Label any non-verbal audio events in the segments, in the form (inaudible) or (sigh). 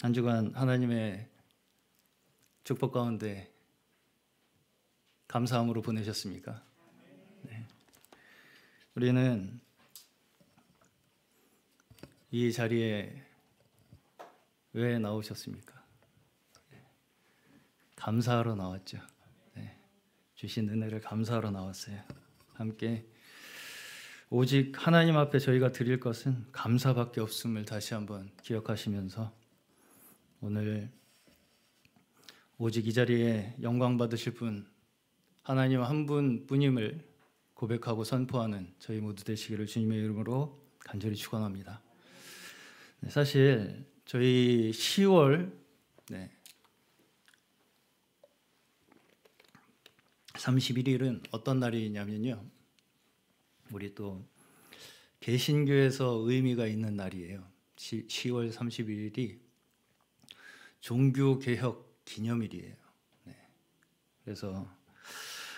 한 주간 하나님의 축복 가운데 감사함으로 보내셨습니까? 네. 우리는 이 자리에 왜 나오셨습니까? 감사하러 나왔죠. 네. 주신 은혜를 감사하러 나왔어요. 함께 오직 하나님 앞에 저희가 드릴 것은 감사밖에 없음을 다시 한번 기억하시면서 오늘 오직 이 자리에 영광 받으실 분 하나님 한 분뿐임을 고백하고 선포하는 저희 모두 되시기를 주님의 이름으로 간절히 축원합니다. 네, 사실 저희 10월 네, 31일은 어떤 날이냐면요. 우리 또 개신교에서 의미가 있는 날이에요. 10월 31일이 종교개혁 기념일이에요. 네. 그래서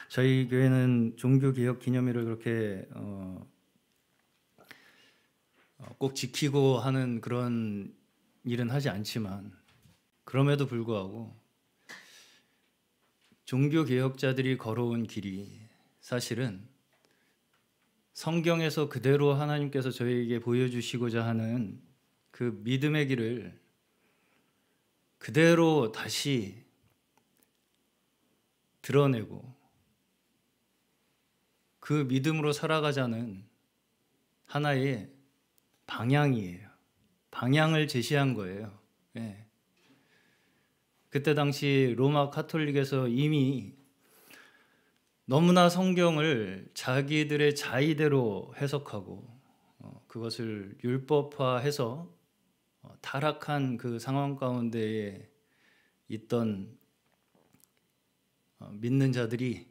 저희 교회는 종교개혁 기념일을 그렇게 어, 어, 꼭 지키고 하는 그런 일은 하지 않지만 그럼에도 불구하고 종교 개혁자들이 걸어온 길이 사실은 성경에서 그대로 하나님께서 저희에게 보여주시고자 하는 그 믿음의 길을 그대로 다시 드러내고 그 믿음으로 살아가자는 하나의 방향이에요. 방향을 제시한 거예요. 예. 그때 당시 로마 카톨릭에서 이미 너무나 성경을 자기들의 자의대로 해석하고 어, 그것을 율법화해서 어, 타락한 그 상황 가운데에 있던 어, 믿는 자들이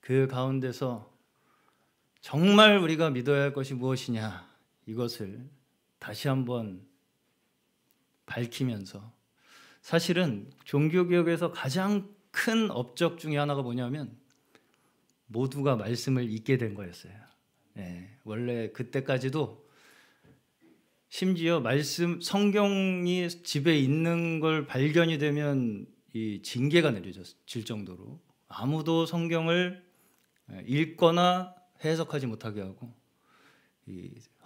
그 가운데서 정말 우리가 믿어야 할 것이 무엇이냐 이것을 다시 한번 밝히면서 사실은 종교개혁에서 가장 큰 업적 중에 하나가 뭐냐면 모두가 말씀을 읽게 된 거였어요. 예, 원래 그때까지도 심지어 말씀 성경이 집에 있는 걸 발견이 되면 이 징계가 내려질 정도로 아무도 성경을 읽거나 해석하지 못하게 하고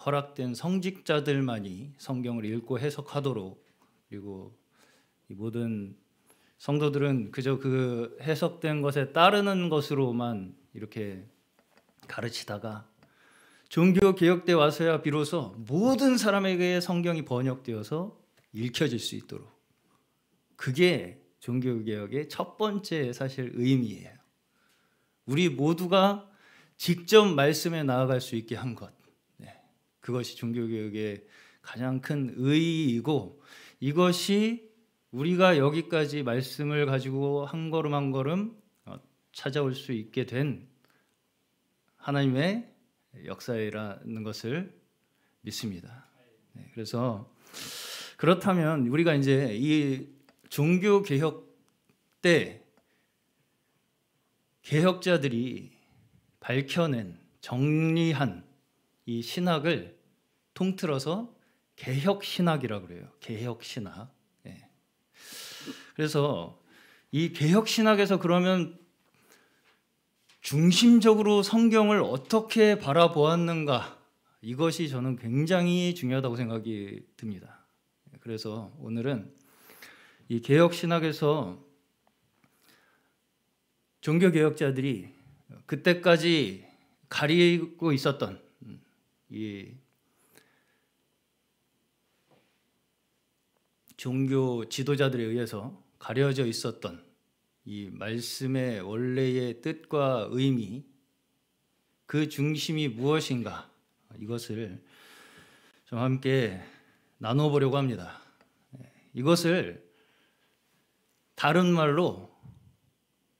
허락된 성직자들만이 성경을 읽고 해석하도록 그리고 모든 성도들은 그저 그 해석된 것에 따르는 것으로만 이렇게 가르치다가 종교 개혁 때 와서야 비로소 모든 사람에게 성경이 번역되어서 읽혀질 수 있도록 그게 종교 개혁의 첫 번째 사실 의미예요. 우리 모두가 직접 말씀에 나아갈 수 있게 한 것. 네. 그것이 종교 개혁의 가장 큰 의의이고 이것이 우리가 여기까지 말씀을 가지고 한 걸음 한 걸음 어, 찾아올 수 있게 된 하나님의 역사라는 것을 믿습니다. 네, 그래서 그렇다면 우리가 이제 이 종교 개혁 때 개혁자들이 밝혀낸 정리한 이 신학을 통틀어서 개혁 신학이라고 그래요. 개혁 신학. 예. 그래서 이 개혁 신학에서 그러면 중심적으로 성경을 어떻게 바라보았는가 이것이 저는 굉장히 중요하다고 생각이 듭니다. 그래서 오늘은 이 개혁 신학에서 종교 개혁자들이 그때까지 가리고 있었던 이 종교 지도자들에 의해서 가려져 있었던 이 말씀의 원래의 뜻과 의미, 그 중심이 무엇인가 이것을 좀 함께 나눠보려고 합니다. 이것을 다른 말로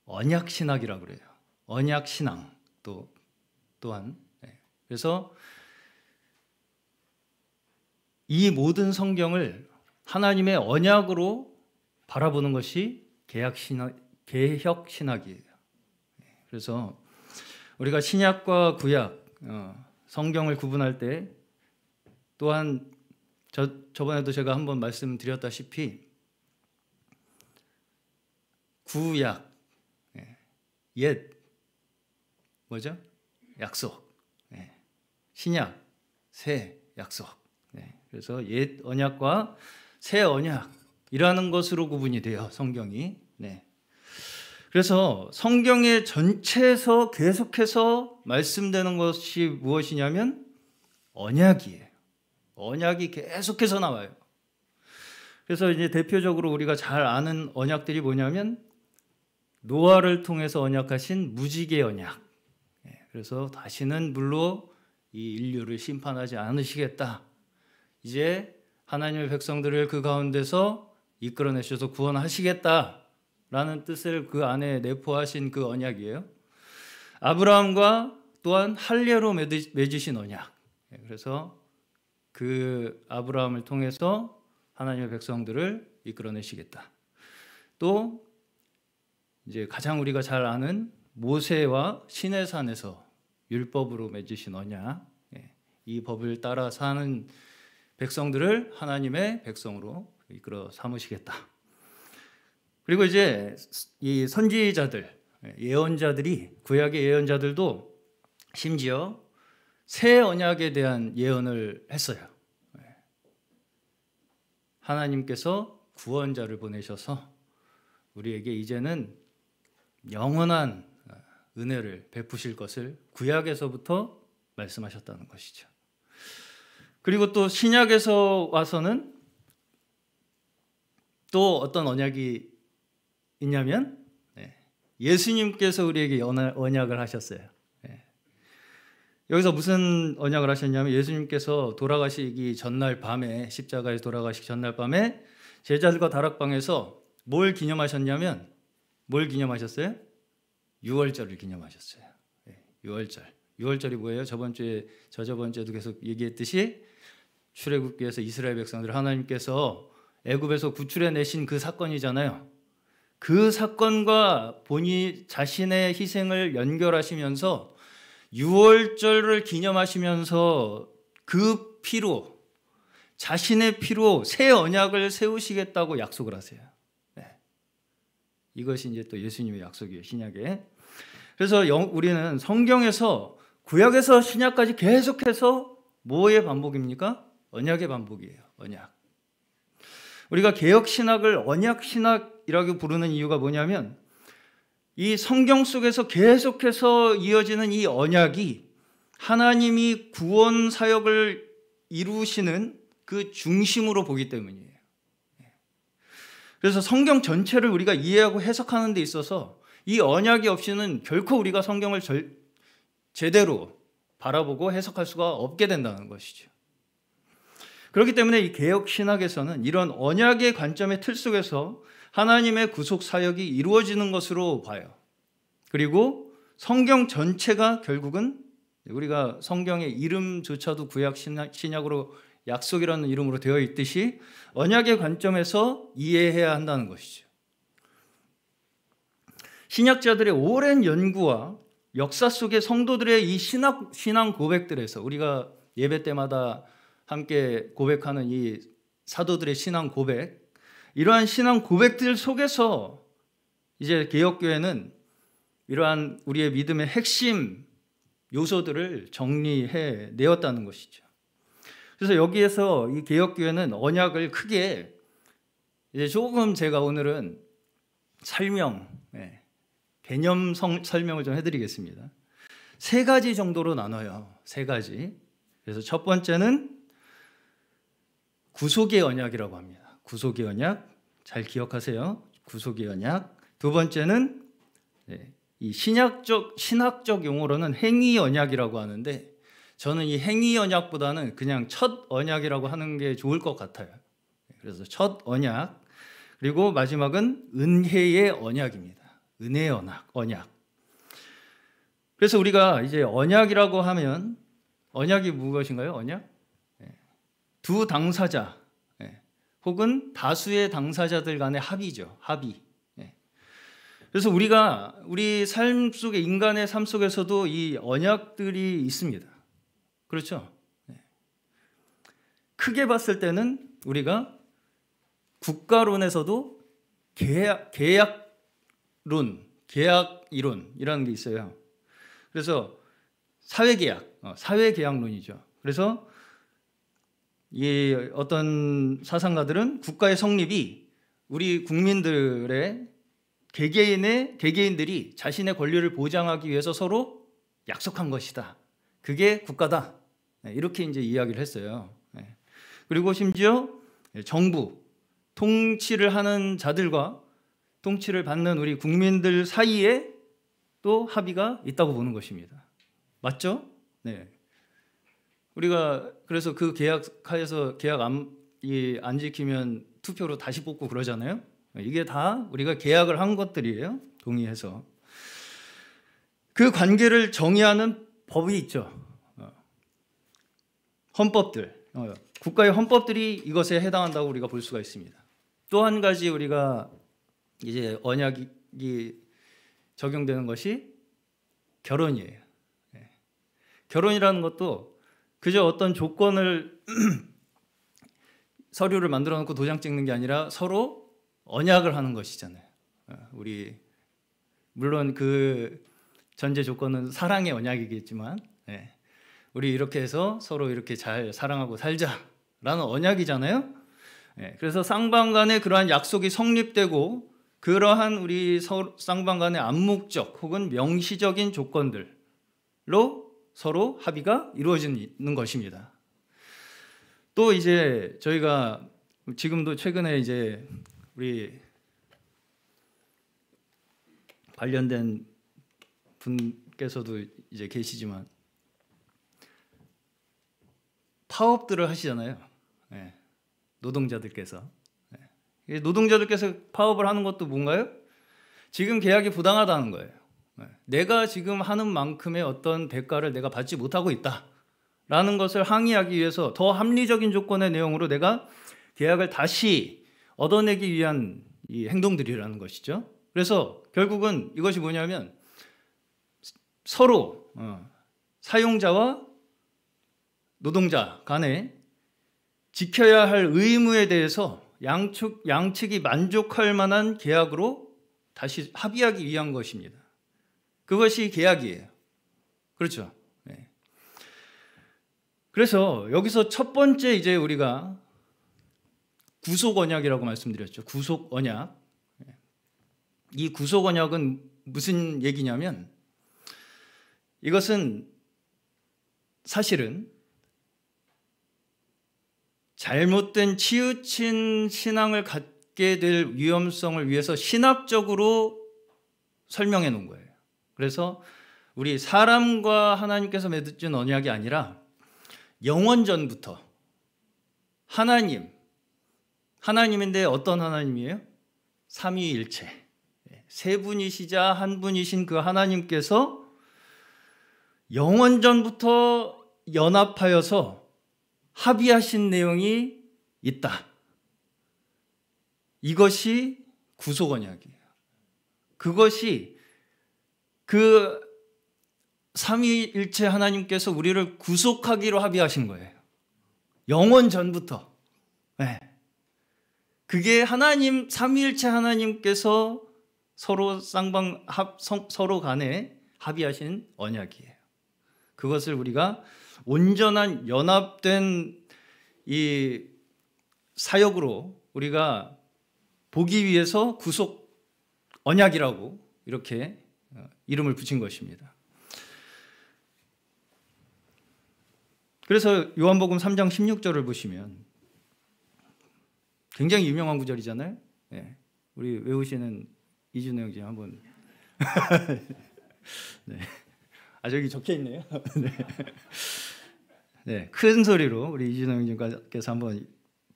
언약신학이라고 그래요. 언약신앙 또 또한 네. 그래서 이 모든 성경을 하나님의 언약으로 바라보는 것이 계약신학 개혁 신학이에요. 그래서 우리가 신약과 구약, 어, 성경을 구분할 때 또한 저, 저번에도 제가 한번 말씀드렸다시피 구약, 예, 옛, 뭐죠? 약속, 예, 신약, 새 약속. 예, 그래서 옛 언약과 새 언약이라는 것으로 구분이 돼요 성경이. 네. 그래서 성경의 전체에서 계속해서 말씀되는 것이 무엇이냐면 언약이에요. 언약이 계속해서 나와요. 그래서 이제 대표적으로 우리가 잘 아는 언약들이 뭐냐면 노아를 통해서 언약하신 무지개 언약. 예, 그래서 다시는 물로 이 인류를 심판하지 않으시겠다. 이제 하나님의 백성들을 그 가운데서 이끌어내셔서 구원하시겠다. 라는 뜻을 그 안에 내포하신 그 언약이에요. 아브라함과 또한 할례로 맺으신 언약. 예, 그래서 그 아브라함을 통해서 하나님의 백성들을 이끌어내시겠다. 또 이제 가장 우리가 잘 아는 모세와 시내산에서 율법으로 맺으신 언약. 예, 이 법을 따라 사는 백성들을 하나님의 백성으로 이끌어 삼으시겠다. 그리고 이제 이 선지자들, 예, 예언자들이 구약의 예언자들도 심지어 새 언약에 대한 예언을 했어요. 예. 하나님께서 구원자를 보내셔서 우리에게 이제는 영원한 은혜를 베푸실 것을 구약에서부터 말씀하셨다는 것이죠. 그리고 또 신약에서 와서는 또 어떤 언약이 있냐면 네. 예수님께서 우리에게 언약을 하셨어요. 네. 여기서 무슨 언약을 하셨냐면 예수님께서 돌아가시기 전날 밤에 십자가에서 돌아가시기 전날 밤에 제자들과 다락방에서 뭘 기념하셨냐면 뭘 기념하셨어요? 유월절을 기념하셨어요. 네. 유월절. 유월절이 뭐예요? 저번 주에 저 저번 주에도 계속 얘기했듯이 출애굽기에서 이스라엘 백성들 하나님께서 애굽에서 구출해 내신 그 사건이잖아요. 그 사건과 본인 자신의 희생을 연결하시면서 유월절을 기념하시면서 그 피로 자신의 피로 새 언약을 세우시겠다고 약속을 하세요. 네. 이것이 이제 또 예수님의 약속이에요 신약에. 그래서 우리는 성경에서 구약에서 신약까지 계속해서 뭐의 반복입니까? 언약의 반복이에요. 언약. 우리가 개혁 신학을 언약 신학이라고 부르는 이유가 뭐냐면 이 성경 속에서 계속해서 이어지는 이 언약이 하나님이 구원 사역을 이루시는 그 중심으로 보기 때문이에요. 그래서 성경 전체를 우리가 이해하고 해석하는 데 있어서 이 언약이 없이는 결코 우리가 성경을 절, 제대로 바라보고 해석할 수가 없게 된다는 것이죠. 그렇기 때문에 이 개혁 신학에서는 이런 언약의 관점의 틀 속에서 하나님의 구속 사역이 이루어지는 것으로 봐요. 그리고 성경 전체가 결국은 우리가 성경의 이름조차도 구약 신약으로 약속이라는 이름으로 되어 있듯이 언약의 관점에서 이해해야 한다는 것이죠. 신약자들의 오랜 연구와 역사 속의 성도들의 이 신학, 신앙 고백들에서 우리가 예배 때마다 함께 고백하는 이 사도들의 신앙 고백, 이러한 신앙 고백들 속에서 이제 개혁교회는 이러한 우리의 믿음의 핵심 요소들을 정리해 내었다는 것이죠. 그래서 여기에서 이 개혁교회는 언약을 크게 이제 조금 제가 오늘은 설명, 예, 개념 성 설명을 좀 해드리겠습니다. 세 가지 정도로 나눠요. 세 가지. 그래서 첫 번째는 구속의 언약이라고 합니다. 구속의 언약 잘 기억하세요. 구속의 언약. 두 번째는 네, 이 신약적 신학적 용어로는 행위 언약이라고 하는데 저는 이 행위 언약보다는 그냥 첫 언약이라고 하는 게 좋을 것 같아요. 그래서 첫 언약 그리고 마지막은 은혜의 언약입니다. 은혜의 언약, 언약. 그래서 우리가 이제 언약이라고 하면 언약이 무엇인가요? 언약? 두 당사자 예, 혹은 다수의 당사자들 간의 합의죠. 합의. 예. 그래서 우리가 우리 삶 속에 인간의 삶 속에서도 이 언약들이 있습니다. 그렇죠? 예. 크게 봤을 때는 우리가 국가론에서도 계약, 계약론, 계약이론 이라는 게 있어요. 그래서 사회계약, 어, 사회계약론이죠. 그래서 이 어떤 사상가들은 국가의 성립이 우리 국민들의 개개인의 개개인들이 자신의 권리를 보장하기 위해서 서로 약속한 것이다. 그게 국가다. 네, 이렇게 이제 이야기를 했어요. 네. 그리고 심지어 정부 통치를 하는 자들과 통치를 받는 우리 국민들 사이에 또 합의가 있다고 보는 것입니다. 맞죠? 네. 우리가 그래서 그 계약하에서 계약 안, 이, 안 지키면 투표로 다시 뽑고 그러잖아요. 이게 다 우리가 계약을 한 것들이에요. 동의해서. 그 관계를 정의하는 법이 있죠. 어. 헌법들. 어, 국가의 헌법들이 이것에 해당한다고 우리가 볼 수가 있습니다. 또 한 가지 우리가 이제 언약이 적용되는 것이 결혼이에요. 예. 결혼이라는 것도 그저 어떤 조건을 (clears throat) 서류를 만들어 놓고 도장 찍는 게 아니라 서로 언약을 하는 것이잖아요. 어, 우리 물론 그 전제 조건은 사랑의 언약이겠지만 네. 우리 이렇게 해서 서로 이렇게 잘 사랑하고 살자라는 언약이잖아요. 네. 그래서 쌍방 간의 그러한 약속이 성립되고 그러한 우리 쌍방 간의 암묵적 혹은 명시적인 조건들로 서로 합의가 이루어지는 것입니다. 또 이제 저희가 지금도 최근에 이제 우리 관련된 분께서도 이제 계시지만 파업들을 하시잖아요. 네. 노동자들께서 예. 노동자들께서 파업을 하는 것도 뭔가요? 지금 계약이 부당하다는 거예요. 네. 내가 지금 하는 만큼의 어떤 대가를 내가 받지 못하고 있다라는 것을 항의하기 위해서 더 합리적인 조건의 내용으로 내가 계약을 다시 얻어내기 위한 이 행동들이라는 것이죠. 그래서 결국은 이것이 뭐냐면 서로 어, 사용자와 노동자 간에 지켜야 할 의무에 대해서 양측, 양측이 만족할 만한 계약으로 다시 합의하기 위한 것입니다. 그것이 계약이에요. 그렇죠. 네. 그래서 여기서 첫 번째 이제 우리가 구속 언약이라고 말씀드렸죠. 구속 언약. 이 구속 언약은 무슨 얘기냐면 이것은 사실은 잘못된 치우친 신앙을 갖게 될 위험성을 위해서 신학적으로 설명해 놓은 거예요. 그래서 우리 사람과 하나님께서 맺은 언약이 아니라 영원전부터 하나님, 하나님인데 어떤 하나님이에요? 삼위일체. 세 분이시자 한 분이신 그 하나님께서 영원전부터 연합하여서 합의하신 내용이 있다. 이것이 구속언약이에요. 그것이 그 삼위일체 하나님께서 우리를 구속하기로 합의하신 거예요. 영원 전부터. 네. 그게 하나님 삼위일체 하나님께서 서로 쌍방 합 서로 간에 합의하신 언약이에요. 그것을 우리가 온전한 연합된 이 사역으로 우리가 보기 위해서 구속 언약이라고 이렇게 어, 이름을 붙인 것입니다. 그래서 요한복음 3장 16절을 보시면 굉장히 유명한 구절이잖아요. 네. 우리 외우시는 이준호 형님 한번 (laughs) 네. 아 저기 적혀 있네요. (laughs) 네. 네. 큰 소리로 우리 이준호 형님께서 한번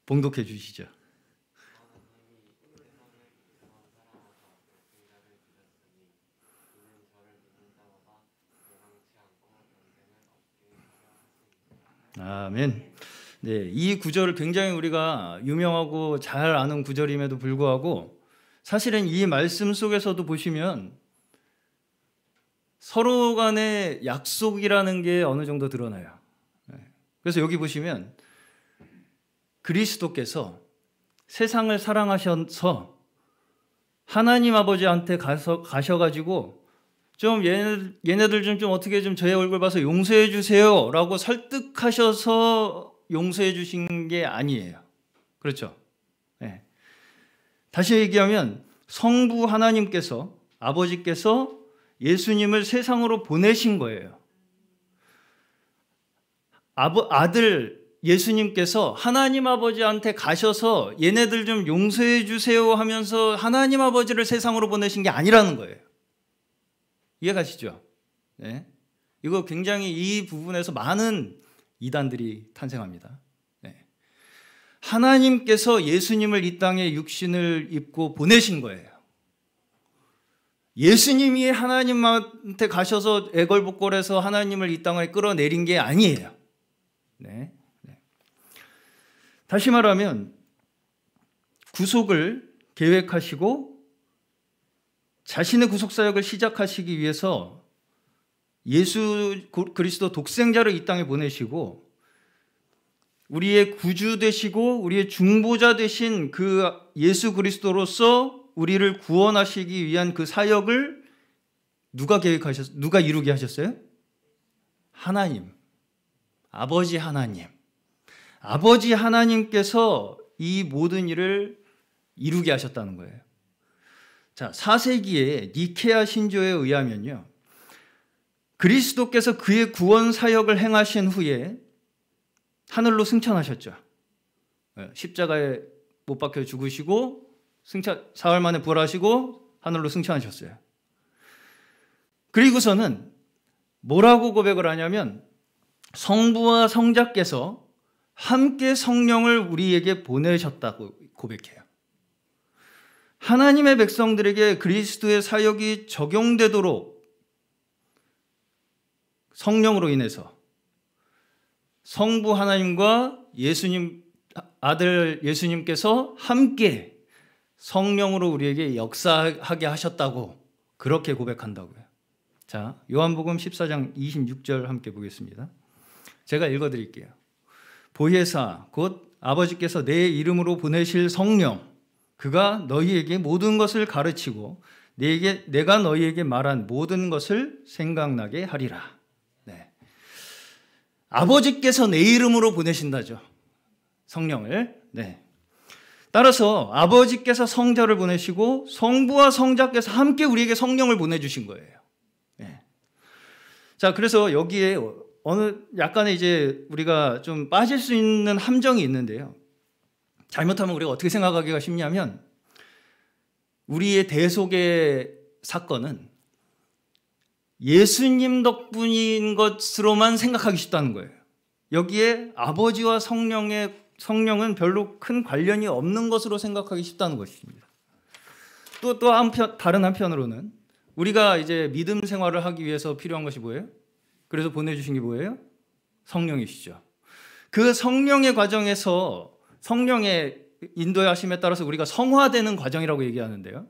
봉독해 주시죠. 아멘. 네, 이 구절을 굉장히 우리가 유명하고 잘 아는 구절임에도 불구하고 사실은 이 말씀 속에서도 보시면 서로 간의 약속이라는 게 어느 정도 드러나요. 네, 그래서 여기 보시면 그리스도께서 세상을 사랑하셔서 하나님 아버지한테 가서 가셔가지고 좀 얘네들, 얘네들 좀, 좀 어떻게 좀 저의 얼굴 봐서 용서해 주세요. 라고 설득하셔서 용서해 주신 게 아니에요. 그렇죠? 네. 다시 얘기하면 성부 하나님께서, 아버지께서 예수님을 세상으로 보내신 거예요. 아버, 아들 예수님께서 하나님 아버지한테 가셔서 얘네들 좀 용서해 주세요 하면서 하나님 아버지를 세상으로 보내신 게 아니라는 거예요. 이해가시죠? 네. 이거 굉장히 이 부분에서 많은 이단들이 탄생합니다. 네. 하나님께서 예수님을 이 땅에 육신을 입고 보내신 거예요. 예수님이 하나님한테 가셔서 애걸복걸해서 하나님을 이 땅에 끌어내린 게 아니에요. 네. 네. 다시 말하면 구속을 계획하시고 자신의 구속 사역을 시작하시기 위해서 예수 그리스도 독생자를 이 땅에 보내시고 우리의 구주 되시고 우리의 중보자 되신 그 예수 그리스도로서 우리를 구원하시기 위한 그 사역을 누가 계획하셨 누가 이루게 하셨어요? 하나님. 아버지 하나님. 아버지 하나님께서 이 모든 일을 이루게 하셨다는 거예요. 자, 4세기에 니케아 신조에 의하면요. 그리스도께서 그의 구원 사역을 행하신 후에 하늘로 승천하셨죠. 예, 십자가에 못 박혀 죽으시고 승천 사흘 만에 부활하시고 하늘로 승천하셨어요. 그리고서는 뭐라고 고백을 하냐면 성부와 성자께서 함께 성령을 우리에게 보내셨다고 고백해요. 하나님의 백성들에게 그리스도의 사역이 적용되도록 성령으로 인해서 성부 하나님과 예수님 아들 예수님께서 함께 성령으로 우리에게 역사하게 하셨다고 그렇게 고백한다고요. 자, 요한복음 14장 26절 함께 보겠습니다. 제가 읽어 드릴게요. 보혜사 곧 아버지께서 내 이름으로 보내실 성령 그가 너희에게 모든 것을 가르치고 내게, 내가 너희에게 말한 모든 것을 생각나게 하리라. 네. 아버지께서 내 이름으로 보내신다죠. 성령을. 네. 따라서 아버지께서 성자를 보내시고 성부와 성자께서 함께 우리에게 성령을 보내주신 거예요. 네. 자, 그래서 여기에 어느 약간의 이제 우리가 좀 빠질 수 있는 함정이 있는데요. 잘못하면 우리가 어떻게 생각하기가 쉽냐면 우리의 대속의 사건은 예수님 덕분인 것으로만 생각하기 쉽다는 거예요. 여기에 아버지와 성령의 성령은 별로 큰 관련이 없는 것으로 생각하기 쉽다는 것입니다. 또 또 한편 다른 한편으로는 우리가 이제 믿음 생활을 하기 위해서 필요한 것이 뭐예요? 그래서 보내주신 게 뭐예요? 성령이시죠. 그 성령의 과정에서 성령의 인도하심에 따라서 우리가 성화되는 과정이라고 얘기하는데요.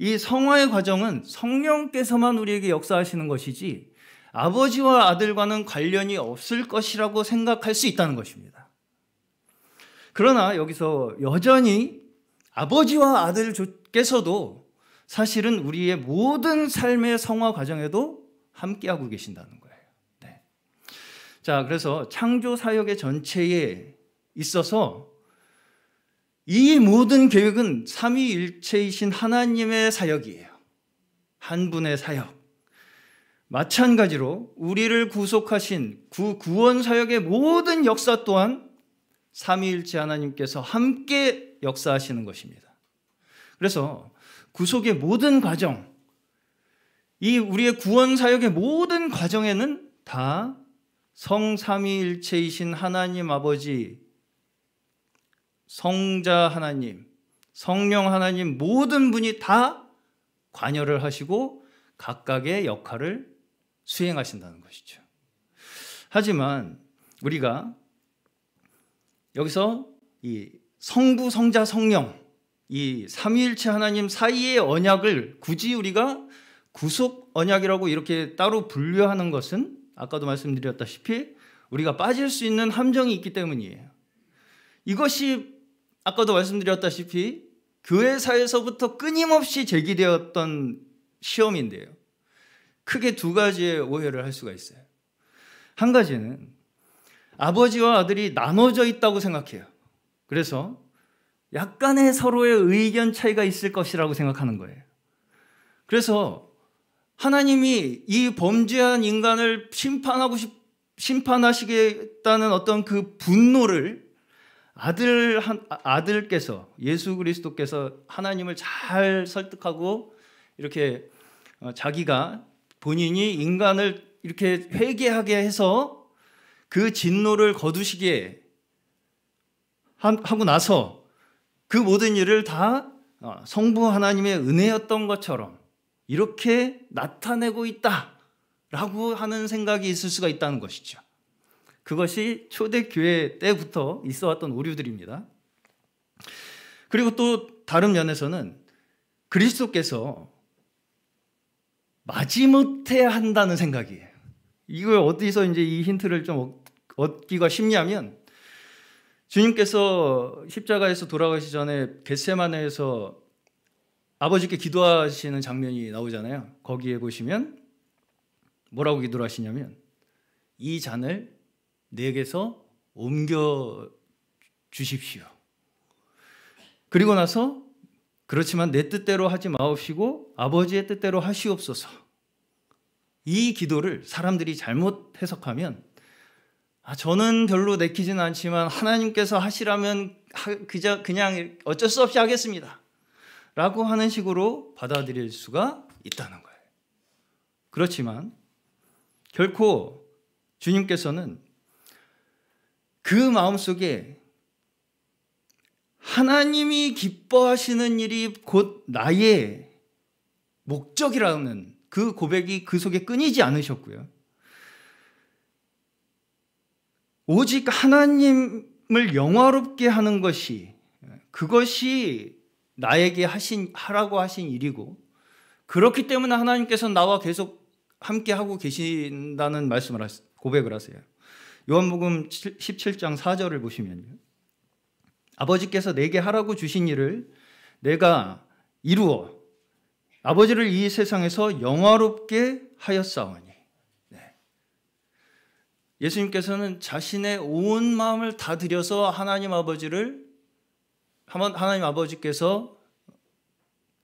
이 성화의 과정은 성령께서만 우리에게 역사하시는 것이지 아버지와 아들과는 관련이 없을 것이라고 생각할 수 있다는 것입니다. 그러나 여기서 여전히 아버지와 아들께서도 사실은 우리의 모든 삶의 성화 과정에도 함께하고 계신다는 거예요. 네. 자, 그래서 창조 사역의 전체에 있어서 이 모든 계획은 삼위일체이신 하나님의 사역이에요. 한 분의 사역. 마찬가지로 우리를 구속하신 구 구원 사역의 모든 역사 또한 삼위일체 하나님께서 함께 역사하시는 것입니다. 그래서 구속의 모든 과정, 이 우리의 구원 사역의 모든 과정에는 다 성삼위일체이신 하나님 아버지 성자 하나님, 성령 하나님 모든 분이 다 관여를 하시고 각각의 역할을 수행하신다는 것이죠. 하지만 우리가 여기서 이 성부, 성자, 성령 이 삼위일체 하나님 사이의 언약을 굳이 우리가 구속 언약이라고 이렇게 따로 분류하는 것은 아까도 말씀드렸다시피 우리가 빠질 수 있는 함정이 있기 때문이에요. 이것이 아까도 말씀드렸다시피 교회사에서부터 끊임없이 제기되었던 시험인데요. 크게 두 가지의 오해를 할 수가 있어요. 한 가지는 아버지와 아들이 나눠져 있다고 생각해요. 그래서 약간의 서로의 의견 차이가 있을 것이라고 생각하는 거예요. 그래서 하나님이 이 범죄한 인간을 심판하고 싶, 심판하시겠다는 어떤 그 분노를 아들 아, 아들께서 예수 그리스도께서 하나님을 잘 설득하고 이렇게 어, 자기가 본인이 인간을 이렇게 회개하게 해서 그 진노를 거두시게 하고 나서 그 모든 일을 다 어, 성부 하나님의 은혜였던 것처럼 이렇게 나타내고 있다라고 하는 생각이 있을 수가 있다는 것이죠. 그것이 초대교회 때부터 있어 왔던 오류들입니다. 그리고 또 다른 면에서는 그리스도께서 마지못해 한다는 생각이에요. 이걸 어디서 이제 이 힌트를 좀 얻기가 쉽냐면 주님께서 십자가에서 돌아가시 전에 겟세마에서 아버지께 기도하시는 장면이 나오잖아요. 거기에 보시면 뭐라고 기도 하시냐면 이 잔을 내게서 옮겨 주십시오. 그리고 나서 그렇지만 내 뜻대로 하지 마옵시고 아버지의 뜻대로 하시옵소서. 이 기도를 사람들이 잘못 해석하면 아, 저는 별로 내키지는 않지만 하나님께서 하시라면 하, 그 그냥 어쩔 수 없이 하겠습니다. 라고 하는 식으로 받아들일 수가 있다는 거예요. 그렇지만 결코 주님께서는 그 마음속에 하나님이 기뻐하시는 일이 곧 나의 목적이라는 그 고백이 그 속에 끊이지 않으셨고요. 오직 하나님을 영화롭게 하는 것이 그것이 나에게 하신 하라고 하신 일이고 그렇기 때문에 하나님께서 나와 계속 함께 하고 계신다는 말씀을 고백을 하세요. 요한복음 17장 4절을 보시면요. 아버지께서 내게 하라고 주신 일을 내가 이루어 아버지를 이 세상에서 영화롭게 하였사오니. 네. 예수님께서는 자신의 온 마음을 다 들여서 하나님 아버지를 하나님 아버지께서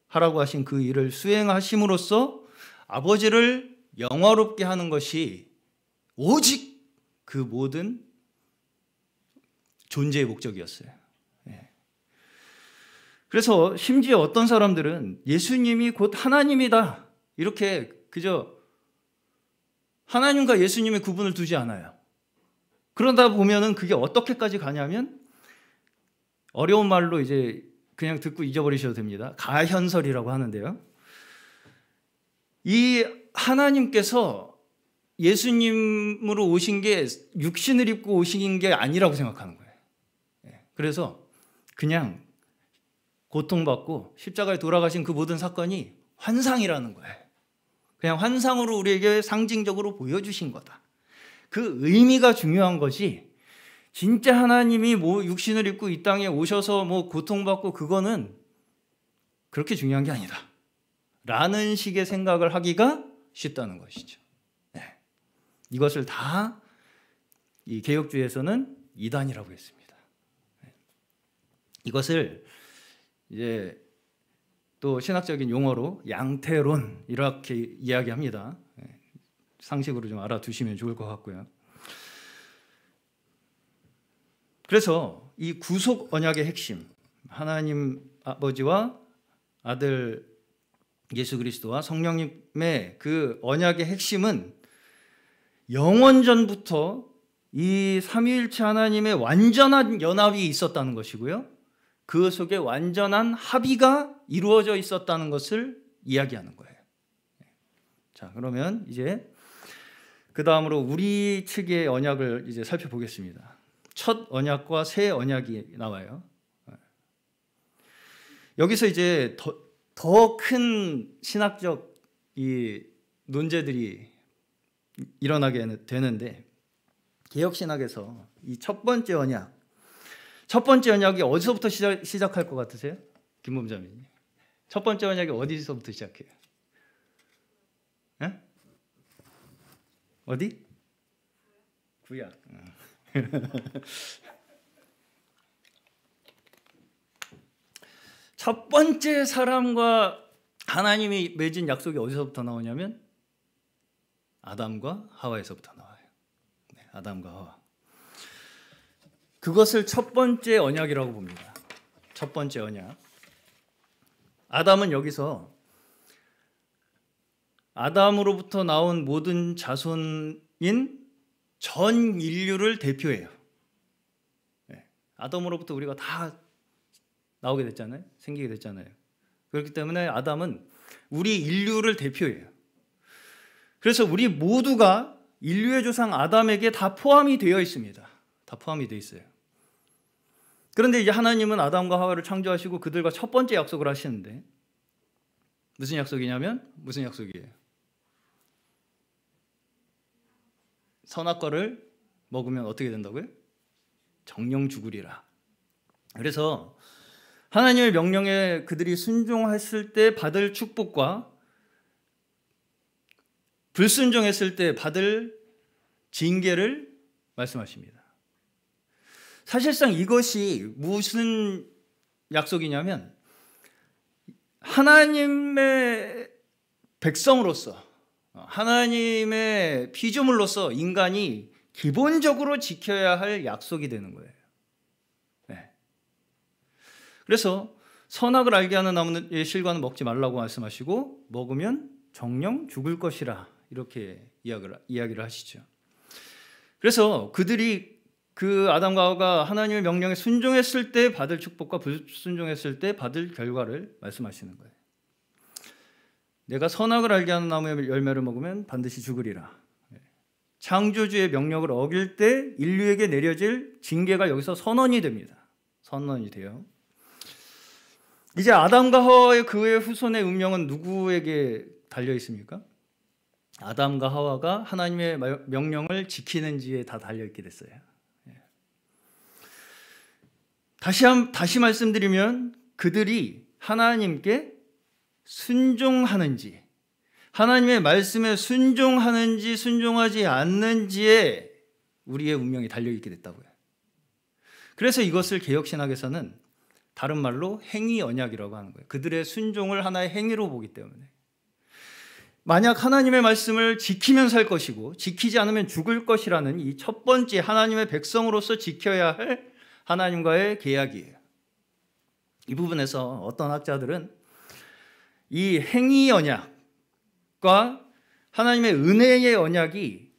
하라고 하신 그 일을 수행하심으로써 아버지를 영화롭게 하는 것이 오직 그 모든 존재의 목적이었어요. 예. 그래서 심지어 어떤 사람들은 예수님이 곧 하나님이다. 이렇게 그저 하나님과 예수님의 구분을 두지 않아요. 그러다 보면은 그게 어떻게까지 가냐면 어려운 말로 이제 그냥 듣고 잊어버리셔도 됩니다. 가현설이라고 하는데요. 이 하나님께서 예수님으로 오신 게 육신을 입고 오신 게 아니라고 생각하는 거예요. 예. 그래서 그냥 고통받고 십자가에 돌아가신 그 모든 사건이 환상이라는 거예요. 그냥 환상으로 우리에게 상징적으로 보여주신 거다. 그 의미가 중요한 것이 진짜 하나님이 뭐 육신을 입고 이 땅에 오셔서 뭐 고통받고 그거는 그렇게 중요한 게 아니다. 라는 식의 생각을 하기가 쉽다는 것이죠. 이것을 다 이 개혁주의에서는 이단이라고 했습니다. 이것을 이제 또 신학적인 용어로 양태론 이렇게 이야기합니다. 예, 상식으로 좀 알아두시면 좋을 것 같고요. 그래서 이 구속 언약의 핵심 하나님 아버지와 아들 예수 그리스도와 성령님의 그 언약의 핵심은 영원전부터 이 삼위일체 하나님의 완전한 연합이 있었다는 것이고요. 그 속에 완전한 합의가 이루어져 있었다는 것을 이야기하는 거예요. 자, 그러면 이제 그 다음으로 우리 측의 언약을 이제 살펴보겠습니다. 첫 언약과 새 언약이 나와요. 여기서 이제 더 큰 신학적 이 논제들이 일어나게 되는데 개혁신학에서 이 첫 번째 언약 첫 번째 언약이 어디서부터 시작, 시작할 것 같으세요? 김범자님 첫 번째 언약이 어디서부터 시작해요? 에? 예? 어디? 구약 어. (laughs) 첫 번째 사람과 하나님이 맺은 약속이 어디서부터 나오냐면 아담과 하와에서부터 나와요. 네, 아담과 하와. 그것을 첫 번째 언약이라고 봅니다. 첫 번째 언약. 아담은 여기서 아담으로부터 나온 모든 자손인 전 인류를 대표해요. 네. 아담으로부터 우리가 다 나오게 됐잖아요. 생기게 됐잖아요. 그렇기 때문에 아담은 우리 인류를 대표해요. 그래서 우리 모두가 인류의 조상 아담에게 다 포함이 되어 있습니다. 다 포함이 되어 있어요. 그런데 이제 하나님은 아담과 하와를 창조하시고 그들과 첫 번째 약속을 하시는데 무슨 약속이냐면 무슨 약속이에요? 선악과를 먹으면 어떻게 된다고요? 정령 죽으리라. 그래서 하나님의 명령에 그들이 순종했을 때 받을 축복과 불순종했을 때 받을 징계를 말씀하십니다. 사실상 이것이 무슨 약속이냐면 하나님의 백성으로서 하나님의 피조물로서 인간이 기본적으로 지켜야 할 약속이 되는 거예요. 네. 그래서 선악을 알게 하는 나무의 실과는 먹지 말라고 말씀하시고 먹으면 정령 죽을 것이라 이렇게 이야기를, 이야기를 하시죠. 그래서 그들이 그 아담과 하와가 하나님의 명령에 순종했을 때 받을 축복과 불순종했을 때 받을 결과를 말씀하시는 거예요. 내가 선악을 알게 하는 나무의 열매를 먹으면 반드시 죽으리라. 네. 창조주의 명령을 어길 때 인류에게 내려질 징계가 여기서 선언이 됩니다. 선언이 돼요. 이제 아담과 하와의 그의 후손의 운명은 누구에게 달려 있습니까? 아담과 하와가 하나님의 명령을 지키는지에 다 달려 있게 됐어요. 예. 다시 한, 다시 말씀드리면 그들이 하나님께 순종하는지 하나님의 말씀에 순종하는지 순종하지 않는지에 우리의 운명이 달려 있게 됐다고요. 그래서 이것을 개혁신학에서는 다른 말로 행위 언약이라고 하는 거예요. 그들의 순종을 하나의 행위로 보기 때문에. 만약 하나님의 말씀을 지키면 살 것이고 지키지 않으면 죽을 것이라는 이 첫 번째 하나님의 백성으로서 지켜야 할 하나님과의 계약이에요. 이 부분에서 어떤 학자들은 이 행위 언약과 하나님의 은혜의 언약이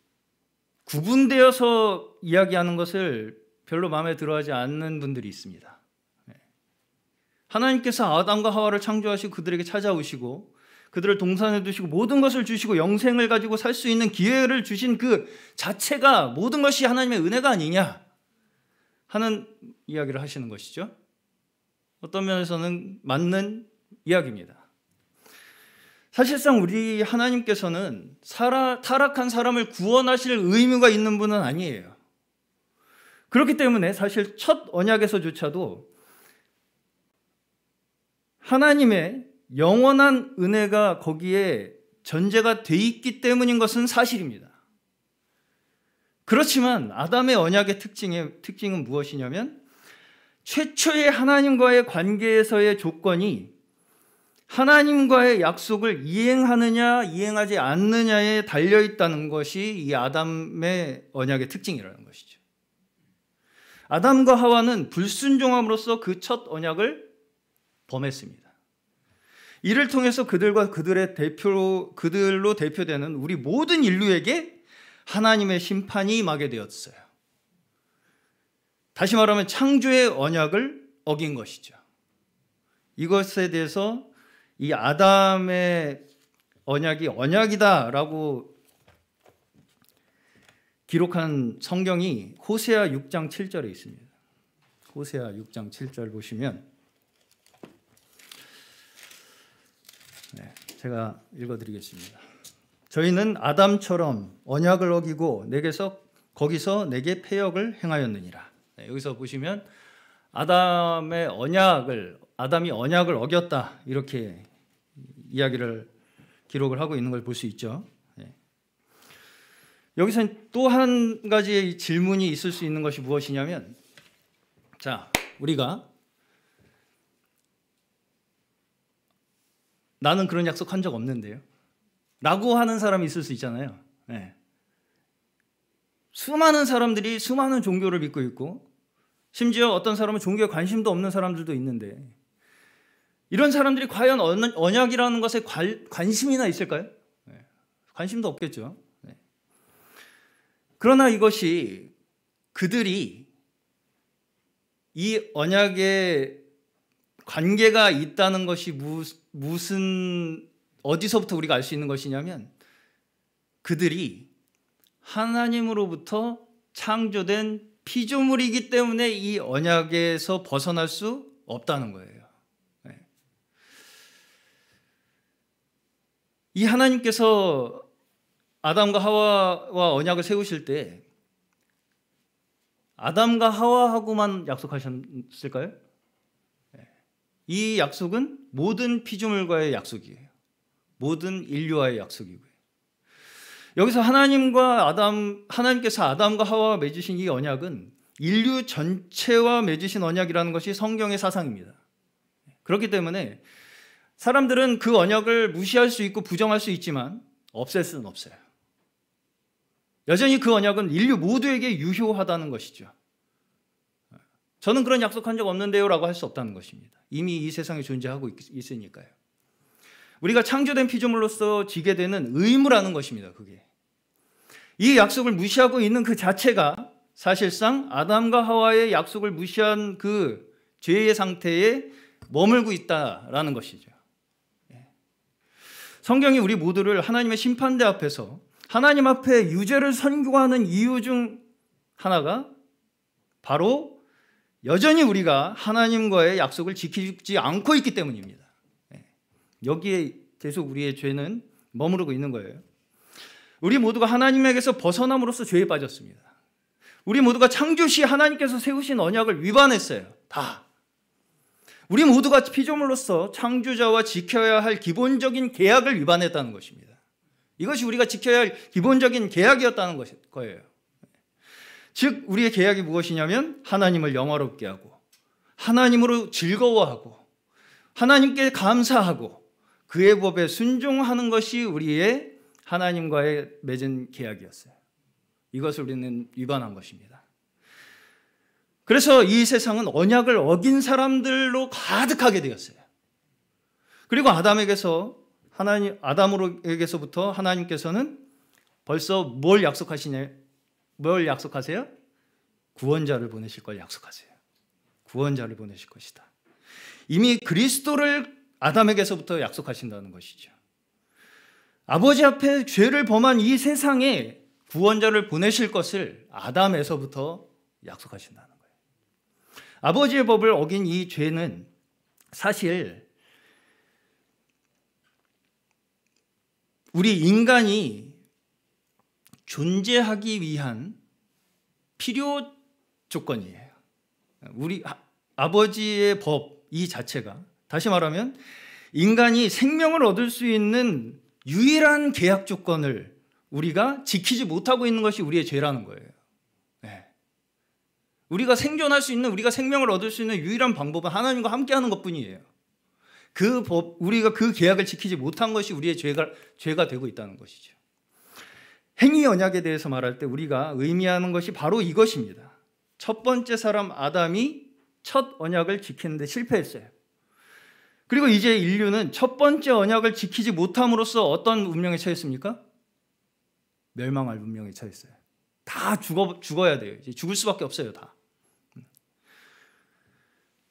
구분되어서 이야기하는 것을 별로 마음에 들어하지 않는 분들이 있습니다. 네. 하나님께서 아담과 하와를 창조하시고 그들에게 찾아오시고 그들을 동산에 두시고 모든 것을 주시고 영생을 가지고 살 수 있는 기회를 주신 그 자체가 모든 것이 하나님의 은혜가 아니냐 하는 이야기를 하시는 것이죠. 어떤 면에서는 맞는 이야기입니다. 사실상 우리 하나님께서는 살아, 타락한 사람을 구원하실 의무가 있는 분은 아니에요. 그렇기 때문에 사실 첫 언약에서조차도 하나님의 영원한 은혜가 거기에 전제가 돼 있기 때문인 것은 사실입니다. 그렇지만 아담의 언약의 특징의 특징은 무엇이냐면 최초의 하나님과의 관계에서의 조건이 하나님과의 약속을 이행하느냐 이행하지 않느냐에 달려 있다는 것이 이 아담의 언약의 특징이라는 것이죠. 아담과 하와는 불순종함으로써 그 첫 언약을 범했습니다. 이를 통해서 그들과 그들의 대표로 그들로 대표되는 우리 모든 인류에게 하나님의 심판이 임하게 되었어요. 다시 말하면 창조의 언약을 어긴 것이죠. 이것에 대해서 이 아담의 언약이 언약이다라고 기록한 성경이 호세아 6장 7절에 있습니다. 호세아 6장 7절 보시면 네, 제가 읽어드리겠습니다. 저희는 아담처럼 언약을 어기고 내게서 거기서 내게 폐역을 행하였느니라. 네, 여기서 보시면 아담의 언약을 아담이 언약을 어겼다 이렇게 이야기를 기록을 하고 있는 걸 볼 수 있죠. 네. 여기서 또 한 가지의 질문이 있을 수 있는 것이 무엇이냐면, 자 우리가 나는 그런 약속 한적 없는데요. 라고 하는 사람이 있을 수 있잖아요. 네. 수많은 사람들이 수많은 종교를 믿고 있고 심지어 어떤 사람은 종교에 관심도 없는 사람들도 있는데 이런 사람들이 과연 언약이라는 것에 관심이나 있을까요? 네. 관심도 없겠죠. 네. 그러나 이것이 그들이 이 언약에 관계가 있다는 것이 무슨 무슨 어디서부터 우리가 알 수 있는 것이냐면 그들이 하나님으로부터 창조된 피조물이기 때문에 이 언약에서 벗어날 수 없다는 거예요. 네. 이 하나님께서 아담과 하와와 언약을 세우실 때 아담과 하와하고만 약속하셨을까요? 이 약속은 모든 피조물과의 약속이에요. 모든 인류와의 약속이고요. 여기서 하나님과 아담, 하나님께서 아담과 하와와 맺으신 이 언약은 인류 전체와 맺으신 언약이라는 것이 성경의 사상입니다. 그렇기 때문에 사람들은 그 언약을 무시할 수 있고 부정할 수 있지만 없앨 수는 없어요. 여전히 그 언약은 인류 모두에게 유효하다는 것이죠. 저는 그런 약속한 적 없는데요라고 할 수 없다는 것입니다. 이미 이 세상에 존재하고 있으니까요. 우리가 창조된 피조물로서 지게 되는 의무라는 것입니다. 그게 이 약속을 무시하고 있는 그 자체가 사실상 아담과 하와의 약속을 무시한 그 죄의 상태에 머물고 있다라는 것이죠. 예. 성경이 우리 모두를 하나님의 심판대 앞에서 하나님 앞에 유죄를 선고하는 이유 중 하나가 바로 여전히 우리가 하나님과의 약속을 지키지 않고 있기 때문입니다. 예. 여기에 계속 우리의 죄는 머무르고 있는 거예요. 우리 모두가 하나님에게서 벗어남으로써 죄에 빠졌습니다. 우리 모두가 창조시 하나님께서 세우신 언약을 위반했어요. 다. 우리 모두가 피조물로서 창조자와 지켜야 할 기본적인 계약을 위반했다는 것입니다. 이것이 우리가 지켜야 할 기본적인 계약이었다는 거예요. 즉 우리의 계약이 무엇이냐면 하나님을 영화롭게 하고 하나님으로 즐거워하고 하나님께 감사하고 그의 법에 순종하는 것이 우리의 하나님과의 맺은 계약이었어요. 이것을 우리는 위반한 것입니다. 그래서 이 세상은 언약을 어긴 사람들로 가득하게 되었어요. 그리고 아담에게서 하나님 아담으로에게서부터 하나님께서는 벌써 뭘 약속하시냐 뭘 약속하세요? 구원자를 보내실 걸 약속하세요. 구원자를 보내실 것이다. 이미 그리스도를 아담에게서부터 약속하신다는 것이죠. 아버지 앞에 죄를 범한 이 세상에 구원자를 보내실 것을 아담에서부터 약속하신다는 거예요. 아버지의 법을 어긴 이 죄는 사실 우리 인간이 존재하기 위한 필요 조건이에요. 우리 아, 버지의 법 이 자체가 다시 말하면 인간이 생명을 얻을 수 있는 유일한 계약 조건을 우리가 지키지 못하고 있는 것이 우리의 죄라는 거예요. 네. 우리가 생존할 수 있는 우리가 생명을 얻을 수 있는 유일한 방법은 하나님과 함께하는 것뿐이에요. 그 법, 우리가 그 계약을 지키지 못한 것이 우리의 죄가, 죄가 되고 있다는 것이죠. 행위 언약에 대해서 말할 때 우리가 의미하는 것이 바로 이것입니다. 첫 번째 사람 아담이 첫 언약을 지키는데 실패했어요. 그리고 이제 인류는 첫 번째 언약을 지키지 못함으로써 어떤 운명에 처했습니까? 멸망할 운명에 처했어요. 다 죽어, 죽어야 돼요. 이제 죽을 수밖에 없어요, 다.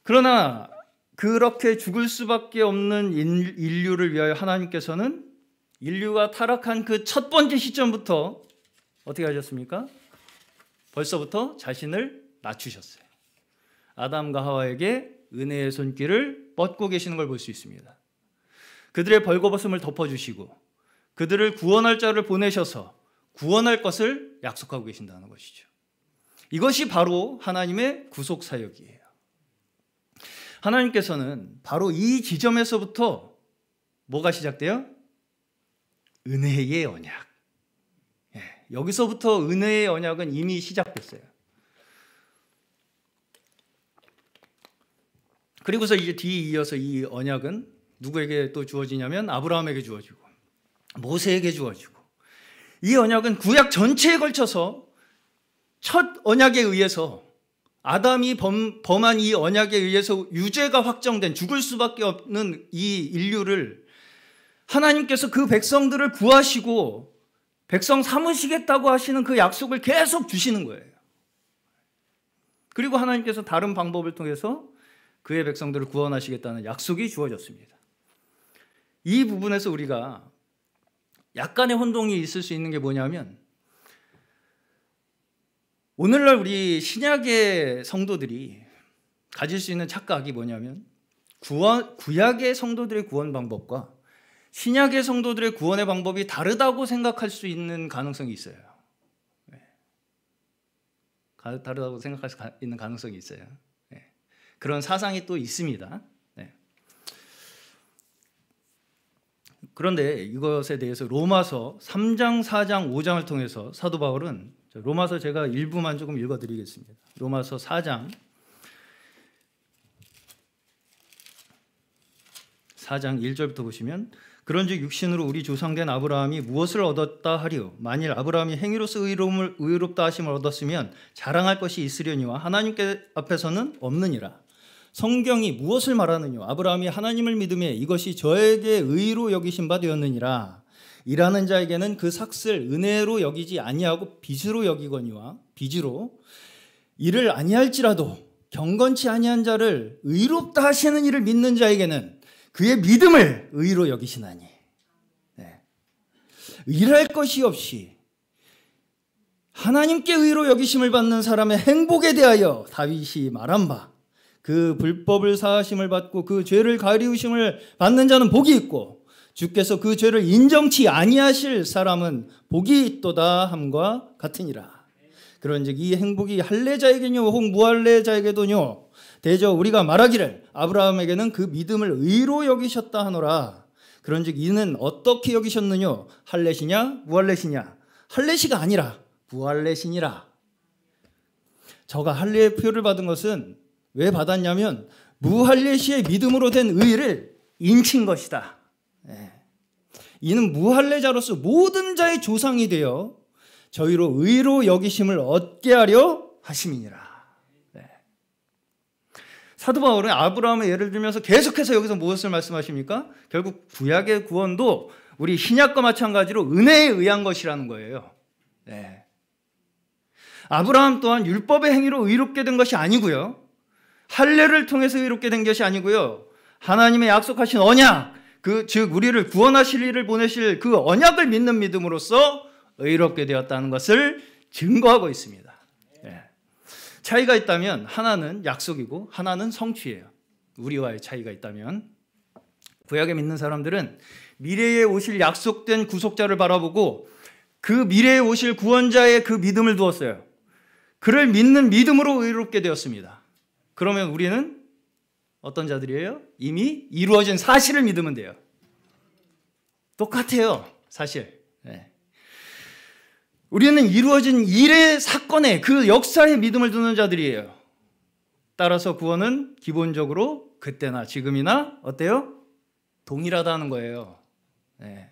그러나 그렇게 죽을 수밖에 없는 인류를 위하여 하나님께서는 인류가 타락한 그 첫 번째 시점부터 어떻게 하셨습니까? 벌써부터 자신을 낮추셨어요. 아담과 하와에게 은혜의 손길을 뻗고 계시는 걸 볼 수 있습니다. 그들의 벌거벗음을 덮어주시고 그들을 구원할 자를 보내셔서 구원할 것을 약속하고 계신다는 것이죠. 이것이 바로 하나님의 구속 사역이에요. 하나님께서는 바로 이 지점에서부터 뭐가 시작돼요? 은혜의 언약. 예, 여기서부터 은혜의 언약은 이미 시작됐어요. 그리고서 이제 뒤이어서 이 언약은 누구에게 또 주어지냐면 아브라함에게 주어지고 모세에게 주어지고 이 언약은 구약 전체에 걸쳐서 첫 언약에 의해서 아담이 범, 범한 이 언약에 의해서 유죄가 확정된 죽을 수밖에 없는 이 인류를 하나님께서 그 백성들을 구하시고 백성 삼으시겠다고 하시는 그 약속을 계속 주시는 거예요. 그리고 하나님께서 다른 방법을 통해서 그의 백성들을 구원하시겠다는 약속이 주어졌습니다. 이 부분에서 우리가 약간의 혼동이 있을 수 있는 게 뭐냐면 오늘날 우리 신약의 성도들이 가질 수 있는 착각이 뭐냐면 구약의 성도들의 구원 방법과 신약의 성도들의 구원의 방법이 다르다고 생각할 수 있는 가능성이 있어요. 네. 다르다고 생각할 수 있는 가능성이 있어요. 네. 그런 사상이 또 있습니다. 네. 그런데 이것에 대해서 로마서 3장, 4장, 5장을 통해서 사도 바울은 로마서 제가 일부만 조금 읽어드리겠습니다. 로마서 4장 4장 1절부터 보시면 그런즉 육신으로 우리 조상된 아브라함이 무엇을 얻었다 하리요 만일 아브라함이 행위로서 의로움을 의롭다 하심을 얻었으면 자랑할 것이 있으려니와 하나님께 앞에서는 없느니라 성경이 무엇을 말하느냐 아브라함이 하나님을 믿음에 이것이 저에게 의로 여기신 바 되었느니라 일하는 자에게는 그 삭슬 은혜로 여기지 아니하고 빚으로 여기거니와 빚으로 일을 아니할지라도 경건치 아니한 자를 의롭다 하시는 일을 믿는 자에게는 그의 믿음을 의로 여기시나니 네. 일할 것이 없이 하나님께 의로 여기심을 받는 사람의 행복에 대하여 다윗이 말한 바 그 불법을 사하심을 받고 그 죄를 가리우심을 받는 자는 복이 있고 주께서 그 죄를 인정치 아니하실 사람은 복이 있도다 함과 같으니라. 그런즉 이 행복이 할례자에게뇨 혹 무할례자에게도뇨 대저 우리가 말하기를 아브라함에게는 그 믿음을 의로 여기셨다 하노라. 그런즉 이는 어떻게 여기셨느냐? 할례시냐 무할례시냐? 할례시가 아니라 무할례시니라. 저가 할례의 표를 받은 것은 왜 받았냐면 무할례시의 믿음으로 된 의를 인친 것이다. 예. 이는 무할례자로서 모든 자의 조상이 되어 저희로 의로 여기심을 얻게 하려 하심이니라. 사도 바울은 아브라함의 예를 들면서 계속해서 여기서 무엇을 말씀하십니까? 결국 구약의 구원도 우리 신약과 마찬가지로 은혜에 의한 것이라는 거예요. 네. 아브라함 또한 율법의 행위로 의롭게 된 것이 아니고요. 할례를 통해서 의롭게 된 것이 아니고요. 하나님의 약속하신 언약, 그 즉 우리를 구원하실 일을 보내실 그 언약을 믿는 믿음으로써 의롭게 되었다는 것을 증거하고 있습니다. 차이가 있다면 하나는 약속이고 하나는 성취예요. 우리와의 차이가 있다면 구약에 믿는 사람들은 미래에 오실 약속된 구속자를 바라보고 그 미래에 오실 구원자의 그 믿음을 두었어요. 그를 믿는 믿음으로 의롭게 되었습니다. 그러면 우리는 어떤 자들이에요? 이미 이루어진 사실을 믿으면 돼요. 똑같아요, 사실. 우리는 이루어진 일의 사건에 그 역사에 믿음을 두는 자들이에요. 따라서 구원은 기본적으로 그때나 지금이나 어때요? 동일하다는 거예요. 네.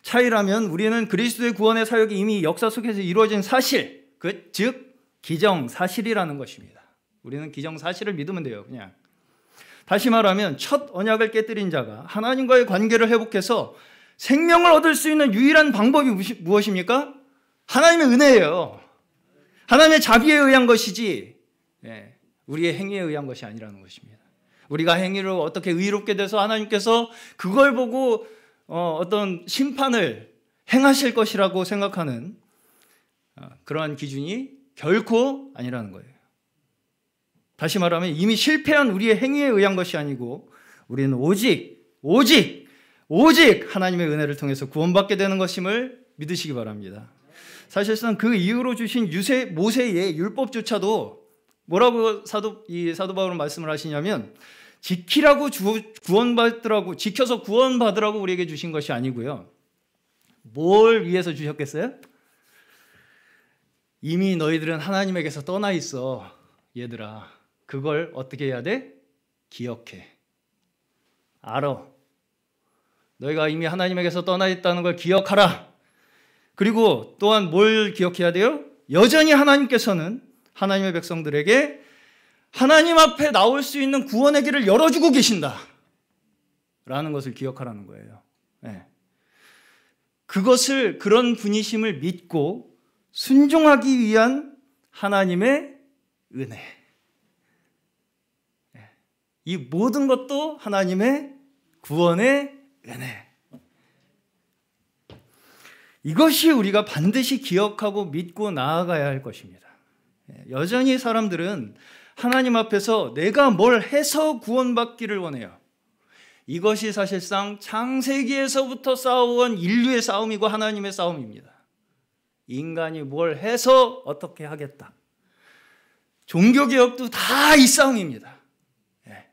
차이라면 우리는 그리스도의 구원의 사역이 이미 역사 속에서 이루어진 사실, 그, 즉, 기정 사실이라는 것입니다. 우리는 기정 사실을 믿으면 돼요, 그냥. 다시 말하면 첫 언약을 깨뜨린 자가 하나님과의 관계를 회복해서 생명을 얻을 수 있는 유일한 방법이 무엇입니까? 하나님의 은혜예요. 하나님의 자비에 의한 것이지 예, 우리의 행위에 의한 것이 아니라는 것입니다. 우리가 행위로 어떻게 의롭게 돼서 하나님께서 그걸 보고 어, 어떤 심판을 행하실 것이라고 생각하는 어, 그러한 기준이 결코 아니라는 거예요. 다시 말하면 이미 실패한 우리의 행위에 의한 것이 아니고 우리는 오직, 오직, 오직 하나님의 은혜를 통해서 구원받게 되는 것임을 믿으시기 바랍니다. 사실상 그 이후로 주신 유세 모세의 율법조차도 뭐라고 사도 이 사도 바울은 말씀을 하시냐면 지키라고 주, 구원받더라고 지켜서 구원받으라고 우리에게 주신 것이 아니고요. 뭘 위해서 주셨겠어요? 이미 너희들은 하나님에게서 떠나 있어. 얘들아. 그걸 어떻게 해야 돼? 기억해. 알아. 너희가 이미 하나님에게서 떠나 있다는 걸 기억하라. 그리고 또한 뭘 기억해야 돼요? 여전히 하나님께서는 하나님의 백성들에게 하나님 앞에 나올 수 있는 구원의 길을 열어주고 계신다. 라는 것을 기억하라는 거예요. 네. 그것을, 그런 분이심을 믿고 순종하기 위한 하나님의 은혜. 예. 이 모든 것도 하나님의 구원의 은혜. 이것이 우리가 반드시 기억하고 믿고 나아가야 할 것입니다. 예, 여전히 사람들은 하나님 앞에서 내가 뭘 해서 구원받기를 원해요. 이것이 사실상 창세기에서부터 싸워온 인류의 싸움이고 하나님의 싸움입니다. 인간이 뭘 해서 어떻게 하겠다. 종교개혁도 다 이 싸움입니다. 예.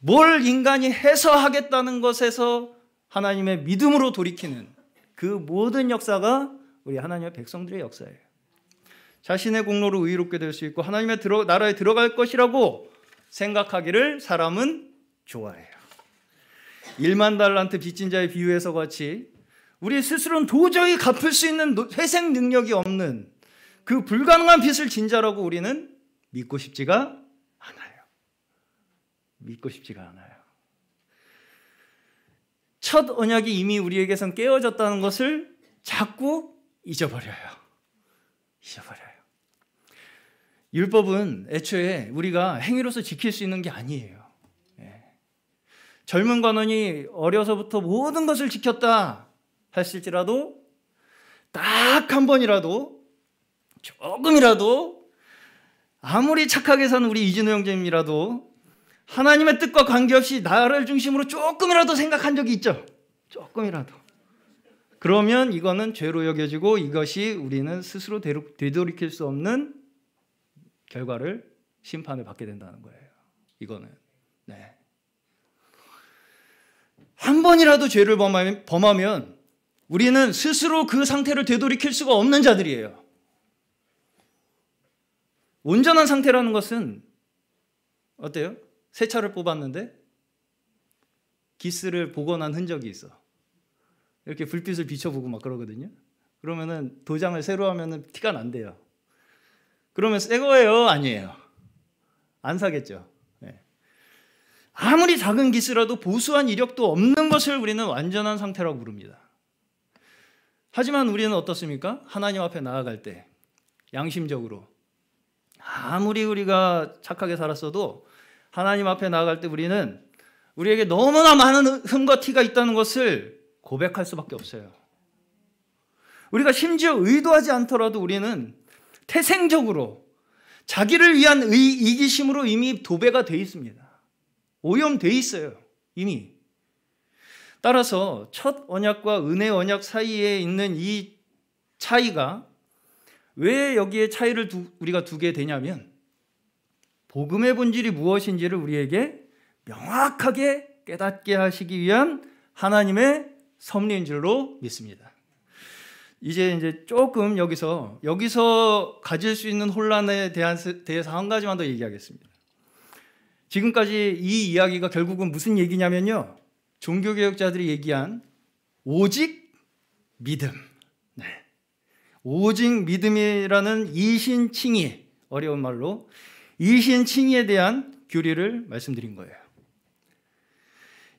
뭘 인간이 해서 하겠다는 것에서 하나님의 믿음으로 돌이키는 그 모든 역사가 우리 하나님의 백성들의 역사예요. 자신의 공로로 의롭게 될 수 있고 하나님의 들어, 나라에 들어갈 것이라고 생각하기를 사람은 좋아해요. 1만 달란트 빚진 자의 비유에서 같이 우리 스스로는 도저히 갚을 수 있는 회생 능력이 없는 그 불가능한 빚을 진 자라고 우리는 믿고 싶지가 않아요. 믿고 싶지가 않아요. 첫 언약이 이미 우리에게선 깨어졌다는 것을 자꾸 잊어버려요. 잊어버려요. 율법은 애초에 우리가 행위로서 지킬 수 있는 게 아니에요. 예. 젊은 관원이 어려서부터 모든 것을 지켰다 했을지라도 딱 한 번이라도 조금이라도 아무리 착하게 산 우리 이진우 형제님이라도 하나님의 뜻과 관계없이 나를 중심으로 조금이라도 생각한 적이 있죠. 조금이라도. 그러면 이거는 죄로 여겨지고 이것이 우리는 스스로 되돌이킬 수 없는 결과를 심판을 받게 된다는 거예요. 이거는. 네. 한 번이라도 죄를 범하면 우리는 스스로 그 상태를 되돌이킬 수가 없는 자들이에요. 온전한 상태라는 것은 어때요? 새 차를 뽑았는데 기스를 복원한 흔적이 있어. 이렇게 불빛을 비춰보고 막 그러거든요. 그러면은 도장을 새로 하면은 티가 난대요. 그러면 새 거예요? 아니에요? 안 사겠죠. 네. 아무리 작은 기스라도 보수한 이력도 없는 것을 우리는 완전한 상태라고 부릅니다. 하지만 우리는 어떻습니까? 하나님 앞에 나아갈 때 양심적으로 아무리 우리가 착하게 살았어도 하나님 앞에 나아갈 때 우리는 우리에게 너무나 많은 흠과 티가 있다는 것을 고백할 수밖에 없어요. 우리가 심지어 의도하지 않더라도 우리는 태생적으로 자기를 위한 의, 이기심으로 이미 도배가 돼 있습니다. 오염돼 있어요. 이미. 따라서 첫 언약과 은혜 언약 사이에 있는 이 차이가 왜 여기에 차이를 두, 우리가 두게 되냐면 복음의 본질이 무엇인지를 우리에게 명확하게 깨닫게 하시기 위한 하나님의 섭리인 줄로 믿습니다. 이제 이제 조금 여기서 여기서 가질 수 있는 혼란에 대한 대해서 한 가지만 더 얘기하겠습니다. 지금까지 이 이야기가 결국은 무슨 얘기냐면요. 종교개혁자들이 얘기한 오직 믿음. 네. 오직 믿음이라는 이신칭이 어려운 말로 이신칭의에 대한 교리를 말씀드린 거예요.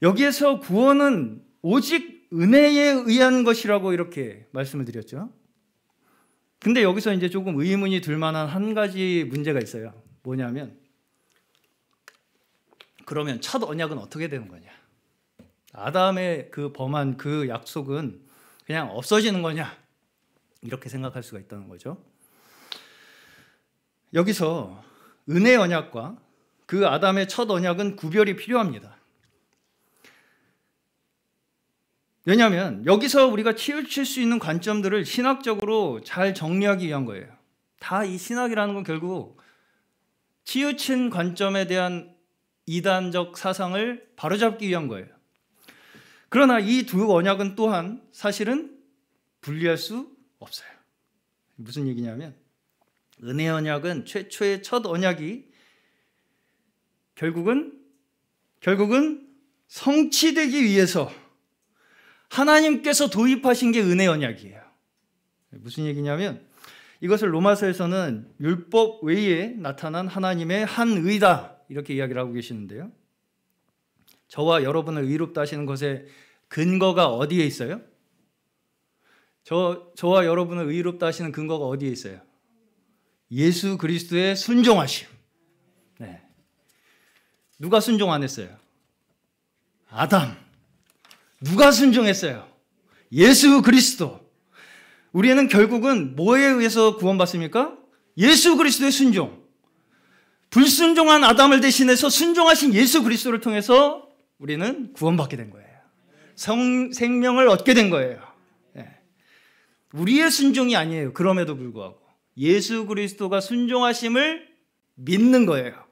여기에서 구원은 오직 은혜에 의한 것이라고 이렇게 말씀을 드렸죠. 근데 여기서 이제 조금 의문이 들 만한 한 가지 문제가 있어요. 뭐냐면 그러면 첫 언약은 어떻게 되는 거냐? 아담의 그 범한 그 약속은 그냥 없어지는 거냐? 이렇게 생각할 수가 있다는 거죠. 여기서 은혜 언약과 그 아담의 첫 언약은 구별이 필요합니다. 왜냐하면 여기서 우리가 치우칠 수 있는 관점들을 신학적으로 잘 정리하기 위한 거예요. 다 이 신학이라는 건 결국 치우친 관점에 대한 이단적 사상을 바로잡기 위한 거예요. 그러나 이 두 언약은 또한 사실은 분리할 수 없어요. 무슨 얘기냐면 은혜 언약은 최초의 첫 언약이 결국은 결국은 성취되기 위해서 하나님께서 도입하신 게 은혜 언약이에요. 무슨 얘기냐면 이것을 로마서에서는 율법 외에 나타난 하나님의 한 의다 이렇게 이야기를 하고 계시는데요. 저와 여러분을 의롭다 하시는 것에 근거가 어디에 있어요? 저 저와 여러분을 의롭다 하시는 근거가 어디에 있어요? 예수 그리스도의 순종하심. 네. 누가 순종 안 했어요? 아담. 누가 순종했어요? 예수 그리스도. 우리는 결국은 뭐에 의해서 구원받습니까? 예수 그리스도의 순종. 불순종한 아담을 대신해서 순종하신 예수 그리스도를 통해서 우리는 구원받게 된 거예요. 성, 생명을 얻게 된 거예요. 네. 우리의 순종이 아니에요. 그럼에도 불구하고. 예수 그리스도가 순종하심을 믿는 거예요.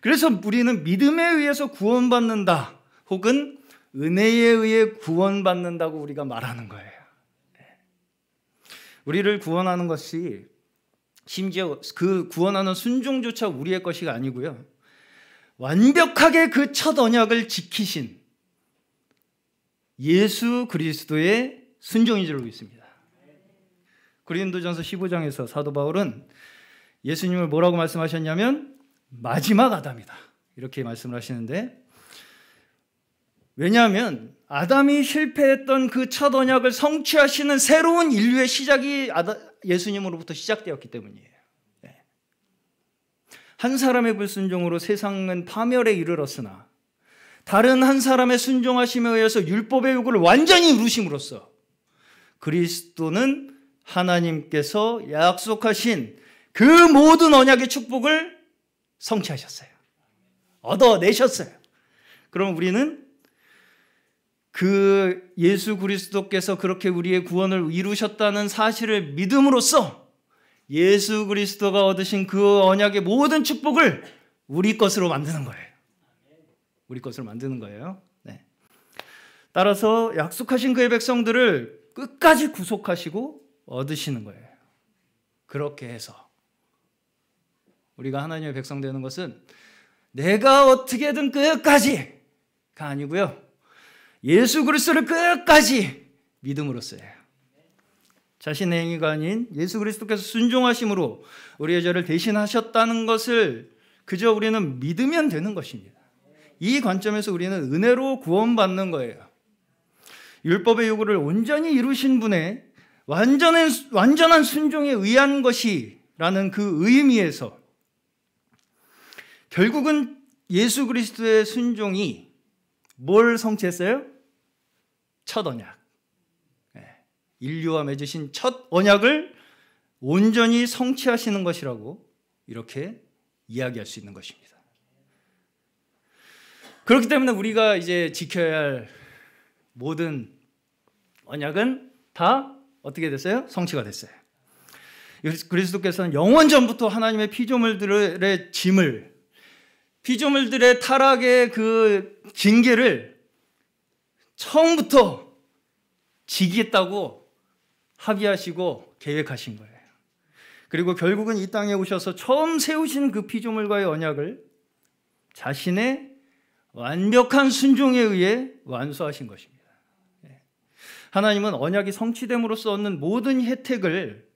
그래서 우리는 믿음에 의해서 구원받는다 혹은 은혜에 의해 구원받는다고 우리가 말하는 거예요. 우리를 구원하는 것이 심지어 그 구원하는 순종조차 우리의 것이 아니고요. 완벽하게 그 첫 언약을 지키신 예수 그리스도의 순종이 되고 있습니다 그린도전서 15장에서 사도 바울은 예수님을 뭐라고 말씀하셨냐면 마지막 아담이다. 이렇게 말씀을 하시는데 왜냐하면 아담이 실패했던 그 첫 언약을 성취하시는 새로운 인류의 시작이 예수님으로부터 시작되었기 때문이에요. 네. 한 사람의 불순종으로 세상은 파멸에 이르렀으나 다른 한 사람의 순종하심에 의해서 율법의 욕을 완전히 이루심으로써 그리스도는 하나님께서 약속하신 그 모든 언약의 축복을 성취하셨어요. 얻어내셨어요. 그럼 우리는 그 예수 그리스도께서 그렇게 우리의 구원을 이루셨다는 사실을 믿음으로써 예수 그리스도가 얻으신 그 언약의 모든 축복을 우리 것으로 만드는 거예요. 우리 것으로 만드는 거예요. 네. 따라서 약속하신 그의 백성들을 끝까지 구속하시고 얻으시는 거예요. 그렇게 해서 우리가 하나님의 백성 되는 것은 내가 어떻게든 끝까지가 아니고요. 예수 그리스도를 끝까지 믿음으로써요. 자신의 행위가 아닌 예수 그리스도께서 순종하심으로 우리의 죄를 대신하셨다는 것을 그저 우리는 믿으면 되는 것입니다. 이 관점에서 우리는 은혜로 구원받는 거예요. 율법의 요구를 온전히 이루신 분의 완전한, 완전한 순종에 의한 것이라는 그 의미에서 결국은 예수 그리스도의 순종이 뭘 성취했어요? 첫 언약. 예, 인류와 맺으신 첫 언약을 온전히 성취하시는 것이라고 이렇게 이야기할 수 있는 것입니다. 그렇기 때문에 우리가 이제 지켜야 할 모든 언약은 다 어떻게 됐어요? 성취가 됐어요. 그리스도께서는 영원 전부터 하나님의 피조물들의 짐을 피조물들의 타락의 그 징계를 처음부터 지겠다고 합의하시고 계획하신 거예요. 그리고 결국은 이 땅에 오셔서 처음 세우신 그 피조물과의 언약을 자신의 완벽한 순종에 의해 완수하신 것입니다. 하나님은 언약이 성취됨으로써 얻는 모든 혜택을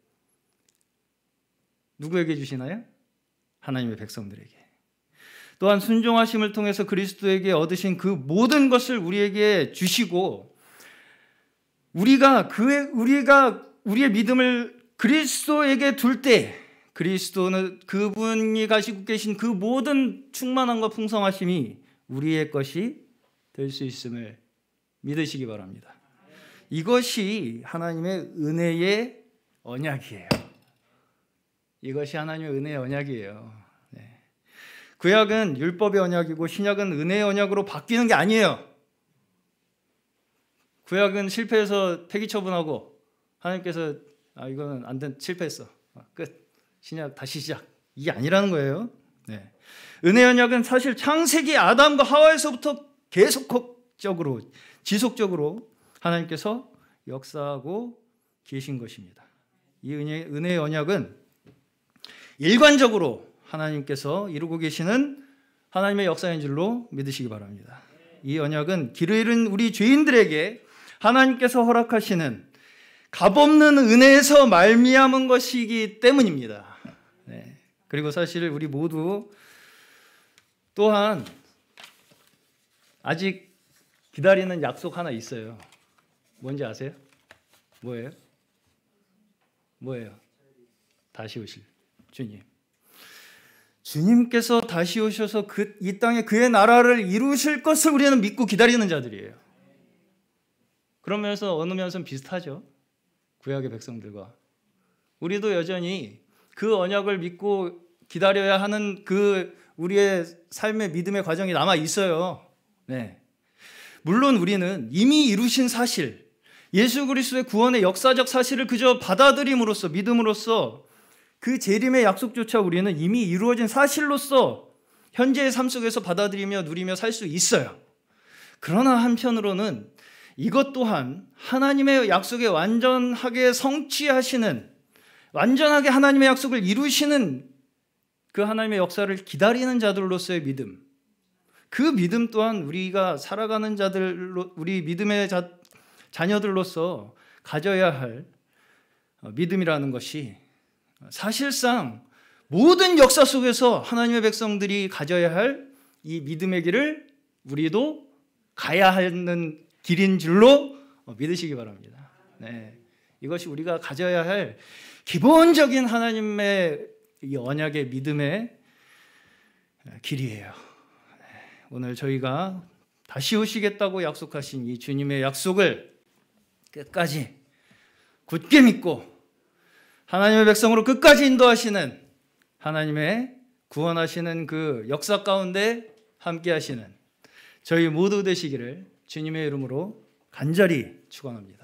누구에게 주시나요? 하나님의 백성들에게. 또한 순종하심을 통해서 그리스도에게 얻으신 그 모든 것을 우리에게 주시고 우리가 그 우리가 우리의 믿음을 그리스도에게 둘 때 그리스도는 그분이 가시고 계신 그 모든 충만함과 풍성하심이 우리의 것이 될 수 있음을 믿으시기 바랍니다. 이것이 하나님의 은혜의 언약이에요. 이것이 하나님의 은혜의 언약이에요. 네. 구약은 율법의 언약이고 신약은 은혜의 언약으로 바뀌는 게 아니에요. 구약은 실패해서 폐기 처분하고 하나님께서 아 이거는 안 된 실패했어 아, 끝 신약 다시 시작 이게 아니라는 거예요. 네. 은혜 언약은 사실 창세기 아담과 하와에서부터 계속적으로 지속적으로 하나님께서 역사하고 계신 것입니다. 이 은혜, 은혜의 언약은 일관적으로 하나님께서 이루고 계시는 하나님의 역사인 줄로 믿으시기 바랍니다. 이 언약은 길을 잃은 우리 죄인들에게 하나님께서 허락하시는 값없는 은혜에서 말미암은 것이기 때문입니다. 네. 그리고 사실 우리 모두 또한 아직 기다리는 약속 하나 있어요. 뭔지 아세요? 뭐예요? 뭐예요? 다시 오실 주님. 주님께서 다시 오셔서 그, 이 땅에 그의 나라를 이루실 것을 우리는 믿고 기다리는 자들이에요. 그러면서 어느 면에 비슷하죠. 구약의 백성들과. 우리도 여전히 그 언약을 믿고 기다려야 하는 그 우리의 삶의 믿음의 과정이 남아 있어요. 네. 물론 우리는 이미 이루신 사실, 예수 그리스도의 구원의 역사적 사실을 그저 받아들임으로써 믿음으로써 그 재림의 약속조차 우리는 이미 이루어진 사실로서 현재의 삶 속에서 받아들이며 누리며 살 수 있어요. 그러나 한편으로는 이것 또한 하나님의 약속에 완전하게 성취하시는 완전하게 하나님의 약속을 이루시는 그 하나님의 역사를 기다리는 자들로서의 믿음. 그 믿음 또한 우리가 살아가는 자들로 우리 믿음의 자, 자녀들로서 가져야 할 어, 믿음이라는 것이 사실상 모든 역사 속에서 하나님의 백성들이 가져야 할 이 믿음의 길을 우리도 가야 하는 길인 줄로 어, 믿으시기 바랍니다. 네. 이것이 우리가 가져야 할 기본적인 하나님의 이 언약의 믿음의 어, 길이에요. 네. 오늘 저희가 다시 오시겠다고 약속하신 이 주님의 약속을 끝까지 굳게 믿고 하나님의 백성으로 끝까지 인도하시는 하나님의 구원하시는 그 역사 가운데 함께 하시는 저희 모두 되시기를 주님의 이름으로 간절히 축원합니다.